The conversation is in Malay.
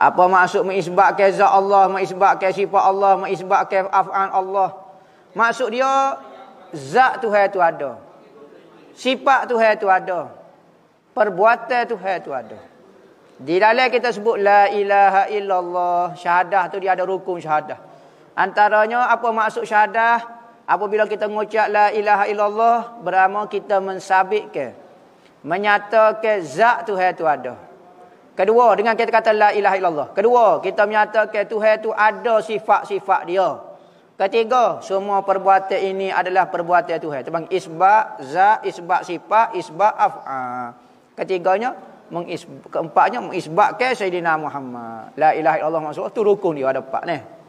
Apa maksud mengisbatkan zat Allah, mengisbatkan sifat Allah, mengisbatkan af'an Allah? Maksud dia zat Tuhan itu ada. Sifat Tuhan itu ada. Perbuatan Tuhan itu ada. Di dalam kita sebut la ilaha illallah, syahadah tu dia ada rukun syahadah. Antaranya apa maksud syahadah? Apabila kita mengucap la ilaha illallah, berama kita mensabitkan menyatakan zat Tuhan itu ada. Kedua, dengan kita kata la ilaha illallah. Kedua, kita menyatakan Tuhan itu ada sifat-sifat dia. Ketiga, semua perbuatan ini adalah perbuatan Tuhan. Terbang isbat, zat, isbat sifat, isba af'a. Ketiganya, mengisbat, keempatnya mengisbatkan Sayyidina Muhammad. La ilaha illallah Maksud tu rukun dia ada empat ni.